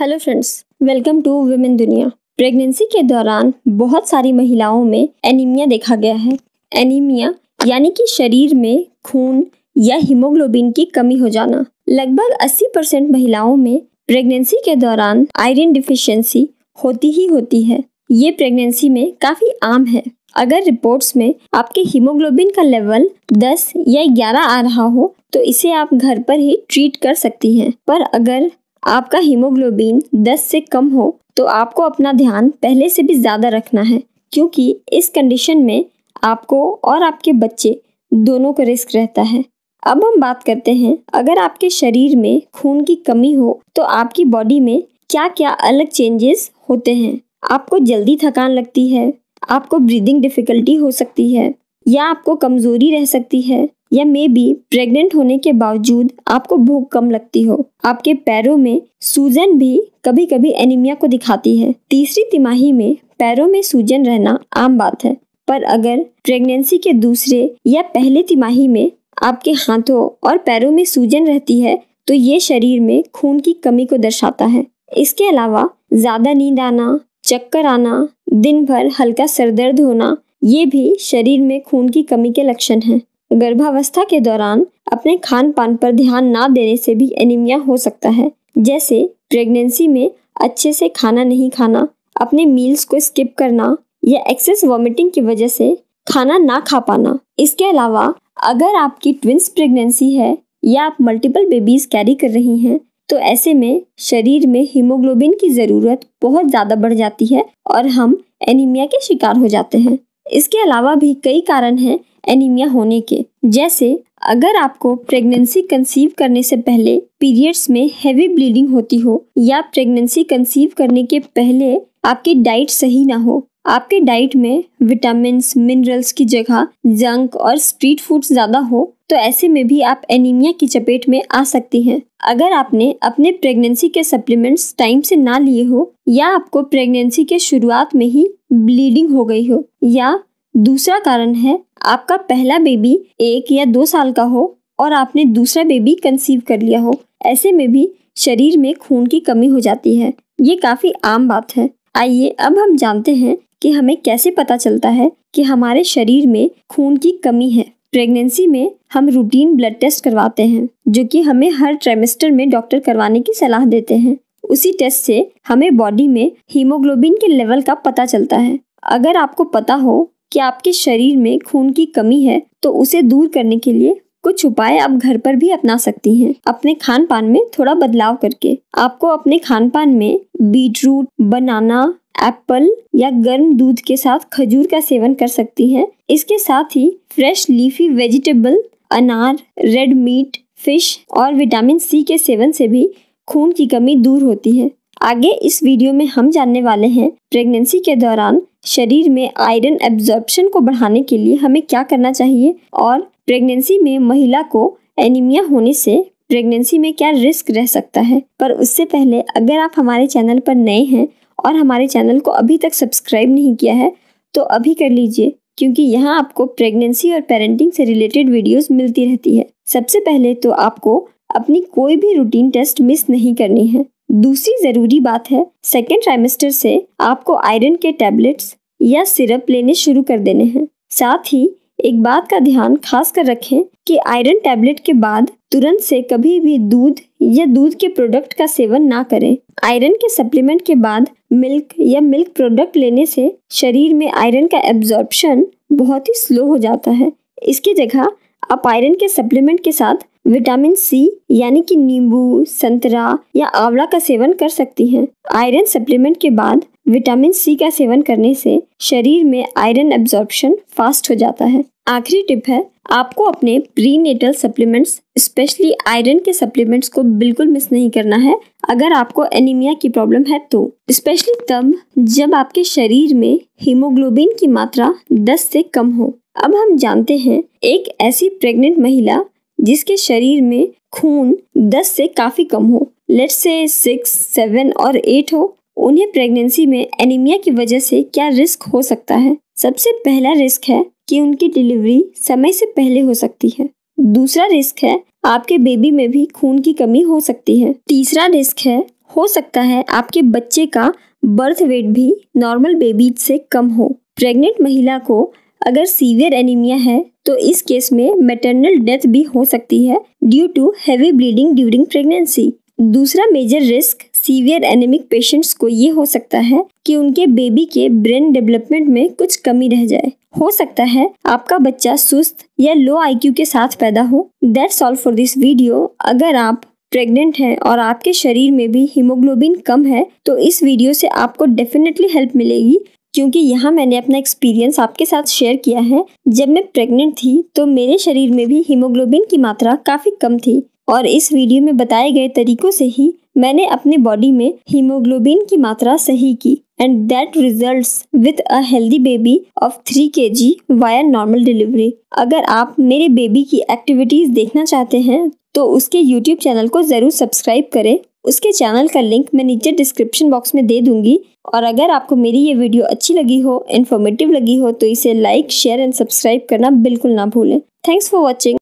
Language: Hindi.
Hello friends welcome to women दुनिया प्रेगनेंसी के दौरान बहुत सारी महिलाओं में एनीमिया देखा गया है एनीमिया यानी कि शरीर में खून या हीमोग्लोबिन की कमी हो जाना लगभग 80 परसेंट महिलाओं में प्रेगनेंसी के दौरान आयरन डिफिशियंसी होती ही होती है ये प्रेगनेंसी में काफ़ी आम है अगर रिपोर्ट्स में आपके हीमोग्लोबिन का लेवल 10 या 11 आ रहा हो तो इसे आप घर पर ही ट्रीट कर सकती हैं पर अगर आपका हीमोग्लोबिन 10 से कम हो तो आपको अपना ध्यान पहले से भी ज़्यादा रखना है क्योंकि इस कंडीशन में आपको और आपके बच्चे दोनों को रिस्क रहता है अब हम बात करते हैं अगर आपके शरीर में खून की कमी हो तो आपकी बॉडी में क्या क्या अलग चेंजेस होते हैं आपको जल्दी थकान लगती है आपको ब्रीदिंग डिफिकल्टी हो सकती है या आपको कमजोरी रह सकती है या मे बी प्रेग्नेंट होने के बावजूद आपको भूख कम लगती हो आपके पैरों में सूजन भी कभी कभी एनीमिया को दिखाती है तीसरी तिमाही में पैरों में सूजन रहना आम बात है पर अगर प्रेगनेंसी के दूसरे या पहले तिमाही में आपके हाथों और पैरों में सूजन रहती है तो ये शरीर में खून की कमी को दर्शाता है इसके अलावा ज़्यादा नींद आना चक्कर आना दिन भर हल्का सरदर्द होना ये भी शरीर में खून की कमी के लक्षण हैं गर्भावस्था के दौरान अपने खान पान पर ध्यान ना देने से भी एनीमिया हो सकता है जैसे प्रेगनेंसी में अच्छे से खाना नहीं खाना अपने मील्स को स्किप करना या एक्सेस वॉमिटिंग की वजह से खाना ना खा पाना इसके अलावा अगर आपकी ट्विंस प्रेगनेंसी है या आप मल्टीपल बेबीज कैरी कर रही हैं तो ऐसे में शरीर में हीमोग्लोबिन की ज़रूरत बहुत ज़्यादा बढ़ जाती है और हम एनीमिया के शिकार हो जाते हैं इसके अलावा भी कई कारण हैं एनीमिया होने के जैसे अगर आपको प्रेगनेंसी कंसीव करने से पहले पीरियड्स में हैवी ब्लीडिंग होती हो या प्रेगनेंसी कंसीव करने के पहले आपकी डाइट सही ना हो आपके डाइट में विटामिन मिनरल्स की जगह जंक और स्ट्रीट फूड्स ज़्यादा हो तो ऐसे में भी आप एनीमिया की चपेट में आ सकती हैं अगर आपने अपने प्रेगनेंसी के सप्लीमेंट्स टाइम से ना लिए हो या आपको प्रेगनेंसी के शुरुआत में ही ब्लीडिंग हो गई हो या दूसरा कारण है आपका पहला बेबी एक या दो साल का हो और आपने दूसरा बेबी कंसीव कर लिया हो ऐसे में भी शरीर में खून की कमी हो जाती है ये काफ़ी आम बात है आइए अब हम जानते हैं कि हमें कैसे पता चलता है कि हमारे शरीर में खून की कमी है प्रेगनेंसी में हम रूटीन ब्लड टेस्ट करवाते हैं जो कि हमें हर ट्रेमेस्टर में डॉक्टर करवाने की सलाह देते हैं उसी टेस्ट से हमें बॉडी में हीमोग्लोबिन के लेवल का पता चलता है अगर आपको पता हो कि आपके शरीर में खून की कमी है तो उसे दूर करने के लिए कुछ उपाय आप घर पर भी अपना सकती हैं अपने खान पान में थोड़ा बदलाव करके आपको अपने खान पान में बीटरूट बनाना एप्पल या गर्म दूध के साथ खजूर का सेवन कर सकती हैं इसके साथ ही फ्रेश लीफी वेजिटेबल अनार रेड मीट फिश और विटामिन सी के सेवन से भी खून की कमी दूर होती है आगे इस वीडियो में हम जानने वाले हैं प्रेगनेंसी के दौरान शरीर में आयरन एब्जॉर्प्शन को बढ़ाने के लिए हमें क्या करना चाहिए और प्रेगनेंसी में महिला को एनीमिया होने से प्रेगनेंसी में क्या रिस्क रह सकता है पर उससे पहले अगर आप हमारे चैनल पर नए हैं और हमारे चैनल को अभी तक सब्सक्राइब नहीं किया है तो अभी कर लीजिए क्योंकि यहाँ आपको प्रेगनेंसी और पेरेंटिंग से रिलेटेड वीडियोस मिलती रहती है सबसे पहले तो आपको अपनी कोई भी रूटीन टेस्ट मिस नहीं करनी है दूसरी ज़रूरी बात है सेकेंड ट्राइमेस्टर से आपको आयरन के टैबलेट्स या सिरप लेने शुरू कर देने हैं साथ ही एक बात का ध्यान खास कर रखें कि आयरन टैबलेट के बाद तुरंत से कभी भी दूध या दूध के प्रोडक्ट का सेवन ना करें आयरन के सप्लीमेंट के बाद मिल्क या मिल्क प्रोडक्ट लेने से शरीर में आयरन का एब्जॉर्प्शन बहुत ही स्लो हो जाता है इसकी जगह आप आयरन के सप्लीमेंट के साथ विटामिन सी यानी कि नींबू संतरा या आंवला का सेवन कर सकती हैं। आयरन सप्लीमेंट के बाद विटामिन सी का सेवन करने से शरीर में आयरन एब्जॉर्प्शन फास्ट हो जाता है आखिरी टिप है आपको अपने prenatal supplements specially iron के सप्लीमेंट्स को बिल्कुल मिस नहीं करना है अगर आपको एनीमिया की प्रॉब्लम है तो स्पेशली तब जब आपके शरीर में हीमोग्लोबिन की मात्रा 10 से कम हो अब हम जानते हैं एक ऐसी प्रेग्नेंट महिला जिसके शरीर में खून 10 से काफ़ी कम हो लेट से सिक्स सेवन और एट हो उन्हें प्रेगनेंसी में एनीमिया की वजह से क्या रिस्क हो सकता है सबसे पहला रिस्क है कि उनकी डिलीवरी समय से पहले हो सकती है दूसरा रिस्क है आपके बेबी में भी खून की कमी हो सकती है तीसरा रिस्क है हो सकता है आपके बच्चे का बर्थ वेट भी नॉर्मल बेबी से कम हो प्रेग्नेंट महिला को अगर सीवियर एनीमिया है तो इस केस में मेटरनल डेथ भी हो सकती है due to heavy bleeding during pregnancy दूसरा major risk severe anaemic patients को ये हो सकता है कि उनके बेबी के ब्रेन डेवलपमेंट में कुछ कमी रह जाए हो सकता है आपका बच्चा सुस्त या लो आईक्यू के साथ पैदा हो that's all for this video अगर आप प्रेग्नेंट हैं और आपके शरीर में भी हीमोग्लोबिन कम है तो इस वीडियो से आपको डेफिनेटली हेल्प मिलेगी क्योंकि यहाँ मैंने अपना एक्सपीरियंस आपके साथ शेयर किया है जब मैं प्रेग्नेंट थी तो मेरे शरीर में भी हीमोग्लोबिन की मात्रा काफ़ी कम थी और इस वीडियो में बताए गए तरीकों से ही मैंने अपने बॉडी में हीमोग्लोबिन की मात्रा सही की and that result with a healthy baby of three K G wire normal delivery अगर आप मेरे बेबी की एक्टिविटीज़ देखना चाहते हैं तो उसके यूट्यूब चैनल को ज़रूर सब्सक्राइब करें उसके चैनल का लिंक मैं नीचे डिस्क्रिप्शन बॉक्स में दे दूंगी और अगर आपको मेरी ये वीडियो अच्छी लगी हो इन्फॉर्मेटिव लगी हो तो इसे लाइक शेयर एंड सब्सक्राइब करना बिल्कुल ना भूलें थैंक्स फॉर वॉचिंग